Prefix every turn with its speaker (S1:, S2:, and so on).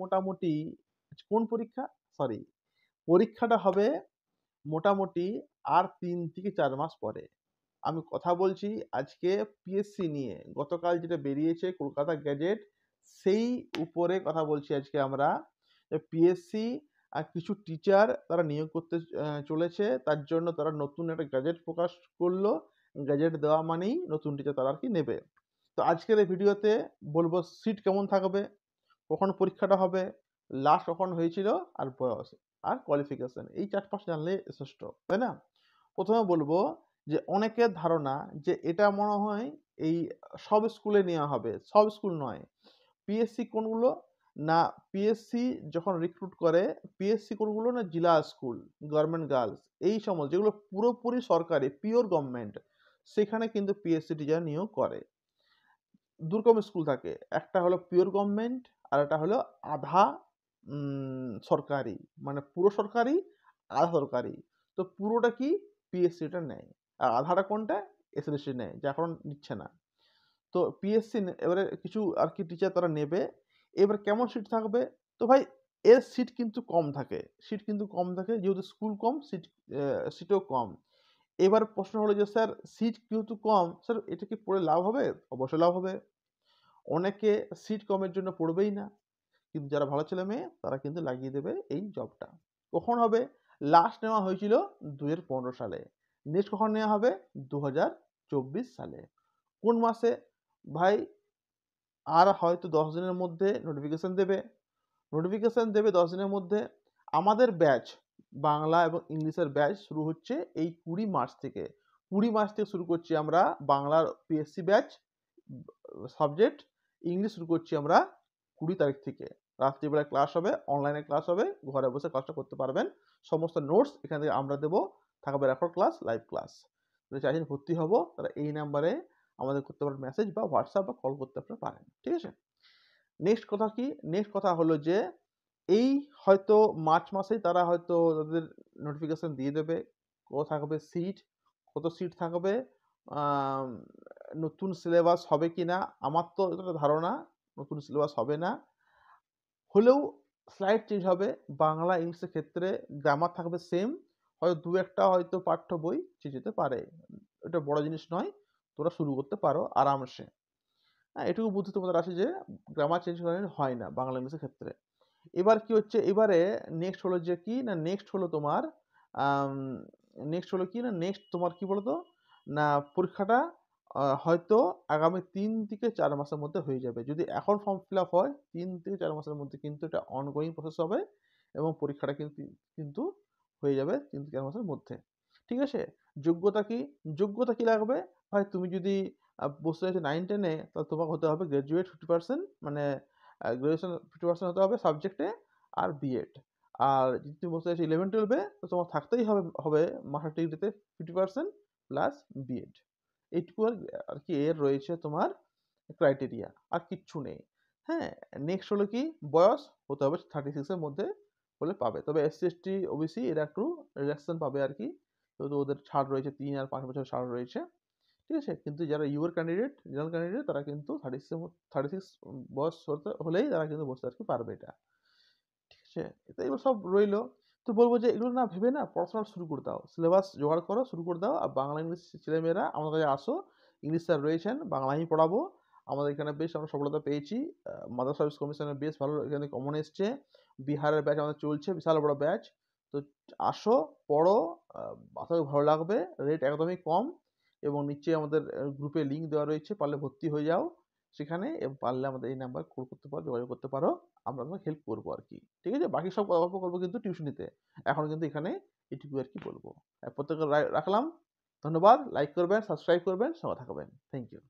S1: মোটামুটি কোন পরীক্ষা সরি পরীক্ষাটা হবে মোটামুটি আর তিন থেকে চার মাস পরে আমি কথা বলছি আজকে পিএসসি নিয়ে গতকাল যেটা বেরিয়েছে কলকাতা গ্যাজেট সেই উপরে কথা বলছি আজকে আমরা পিএসসি আর কিছু টিচার তারা নিয়োগ করতে চলেছে তার জন্য তারা নতুন একটা গ্যাজেট প্রকাশ করলো গ্যাজেট দেওয়া মানেই নতুন টিচার তারা আর কি নেবে তো আজকের এই ভিডিওতে বলবো সিট কেমন থাকবে কখন পরীক্ষাটা হবে লাস্ট কখন হয়েছিল আর বয়স আর কোয়ালিফিকেশন এই চার পাঁচ জানলে যথেষ্ট তাই না প্রথমে বলবো যে অনেকের ধারণা যে এটা মনে হয় এই সব স্কুলে নেওয়া হবে সব স্কুল নয় পিএসসি কোনগুলো না পিএসসি যখন রিক্রুট করে পিএসসি কোনগুলো না জেলা স্কুল গভর্নমেন্ট গার্লস এই সমস্ত যেগুলো পুরোপুরি সরকারি পিওর গভর্নমেন্ট সেখানে কিন্তু পিএসসি টিচার নিয়োগ করে দুরকম স্কুল থাকে একটা হলো পিওর গভর্নমেন্ট আর একটা হলো আধা সরকারি মানে পুরো সরকারি আধা সরকারি তো পুরোটা কি পিএসসিটা নেয় আর আধাটা কোনটা এসএসসি নেয় যা কারণ নিচ্ছে না তো পিএসসি এবারে কিছু আর কি টিচার তারা নেবে এবার কেমন সিট থাকবে তো ভাই এর সিট কিন্তু কম থাকে সিট কিন্তু কম থাকে যেহেতু স্কুল কম সিট সিটও কম এবার প্রশ্ন হলো যে স্যার সিট কিন্তু কম স্যার এটা কি পড়ে লাভ হবে অবশ্যই লাভ হবে অনেকে সিট কমের জন্য পড়বেই না কিন্তু যারা ভালো ছেলে মেয়ে তারা কিন্তু লাগিয়ে দেবে এই জবটা কখন হবে লাস্ট নেওয়া হয়েছিল পনেরো সালে নেক্সট কখন নেওয়া হবে দু সালে কোন মাসে ভাই আর হয়তো দশ দিনের মধ্যে নোটিফিকেশান দেবে নোটিফিকেশান দেবে দশ দিনের মধ্যে আমাদের ব্যাচ বাংলা এবং ইংলিশের ব্যাচ শুরু হচ্ছে এই কুড়ি মার্চ থেকে কুড়ি মার্চ থেকে শুরু করছি আমরা বাংলার পিএসসি ব্যাচ সাবজেক্ট ইংলিশ শুরু করছি আমরা কুড়ি তারিখ থেকে রাত্রিবেলায় ক্লাস হবে অনলাইনে ক্লাস হবে ঘরে বসে ক্লাসটা করতে পারবেন সমস্ত নোটস এখান থেকে আমরা দেবো থাকবে রেকর্ড ক্লাস লাইভ ক্লাস যদি চাইছেন ভর্তি হব তারা এই নাম্বারে আমাদের করতে পারেন মেসেজ বা হোয়াটসঅ্যাপ বা কল করতে আপনারা পারেন ঠিক আছে নেক্সট কথা কি নেক্সট কথা হলো যে এই হয়তো মার্চ মাসেই তারা হয়তো তাদের নোটিফিকেশান দিয়ে দেবে কত থাকবে সিট কত সিট থাকবে নতুন সিলেবাস হবে কি না আমার তো এটা ধারণা নতুন সিলেবাস হবে না হলেও স্লাইড চেঞ্জ হবে বাংলা ইংলিশের ক্ষেত্রে গ্রামার থাকবে সেম হয়তো দু একটা হয়তো পাঠ্য বই চেঞ্জ হতে পারে এটা বড় জিনিস নয় তোরা শুরু করতে পারো আরামসে হ্যাঁ এটুকু বুদ্ধি তোমাদের আছে যে গ্রামার চেঞ্জ করা হয় না বাংলা ইংলিশের ক্ষেত্রে এবার কি হচ্ছে এবারে নেক্সট হলো যে কি না নেক্সট হলো তোমার নেক্সট হলো কি না নেক্সট তোমার কি বলতো না পরীক্ষাটা হয়তো আগামী তিন থেকে চার মাসের মধ্যে হয়ে যাবে যদি এখন ফর্ম ফিল আপ হয় তিন থেকে চার মাসের মধ্যে কিন্তু এটা অনগোয়িং প্রসেস হবে এবং পরীক্ষাটা কিন্তু কিন্তু হয়ে যাবে তিন থেকে চার মাসের মধ্যে ঠিক আছে যোগ্যতা কি যোগ্যতা কি লাগবে ভাই তুমি যদি বসতে চাইছো নাইন টেনে তাহলে তোমাকে হতে হবে গ্র্যাজুয়েট ফিফটি পার্সেন্ট মানে গ্রাজুয়েশন ফিফটি পার্সেন্ট হতে হবে সাবজেক্টে আর বিএড আর যদি তুমি বলতে চাইছো ইলেভেন টুয়েলভে তো তোমার থাকতেই হবে হবে মাস্টার ডিগ্রিতে ফিফটি পার্সেন্ট প্লাস বিএড এইটুকু আর কি এর রয়েছে তোমার ক্রাইটেরিয়া আর কিচ্ছু নেই হ্যাঁ নেক্সট হলো কি বয়স হতে হবে থার্টি সিক্সের মধ্যে হলে পাবে তবে এসসি এসটি ওবিসি এরা একটু রিল্যাক্সেশন পাবে আর কি যেহেতু ওদের ছাড় রয়েছে তিন আর পাঁচ বছর ছাড় রয়েছে ঠিক আছে কিন্তু যারা ইউর ক্যান্ডিডেট জেনারেল ক্যান্ডিডেট তারা কিন্তু থার্টি সিক্স থার্টি সিক্স বয়স হলেই তারা কিন্তু বসতে আর কি পারবে এটা ঠিক আছে তো এগুলো সব রইলো তো বলবো যে এগুলো না ভেবে না পড়াশোনা শুরু করে দাও সিলেবাস জোগাড় করো শুরু করে দাও আর বাংলা ইংলিশ ছেলেমেয়েরা আমার কাছে আসো ইংলিশ স্যার রয়েছেন বাংলাই পড়াবো আমাদের এখানে বেশ আমরা সফলতা পেয়েছি মাদার সার্ভিস কমিশনের বেশ ভালো এখানে কমন এসছে বিহারের ব্যাচ আমাদের চলছে বিশাল বড় ব্যাচ তো আসো পড়ো আশা ভালো লাগবে রেট একদমই কম এবং নিচে আমাদের গ্রুপে লিঙ্ক দেওয়া রয়েছে পারলে ভর্তি হয়ে যাও সেখানে পারলে আমাদের এই নাম্বার কল করতে পারো যোগাযোগ করতে পারো আমরা তোমাকে হেল্প করবো আর কি ঠিক আছে বাকি সব গল্প করবো কিন্তু টিউশনিতে এখন কিন্তু এখানে এটুকু আর কি বলবো প্রত্যেকে রাখলাম ধন্যবাদ লাইক করবেন সাবস্ক্রাইব করবেন সবাই থাকবেন থ্যাংক ইউ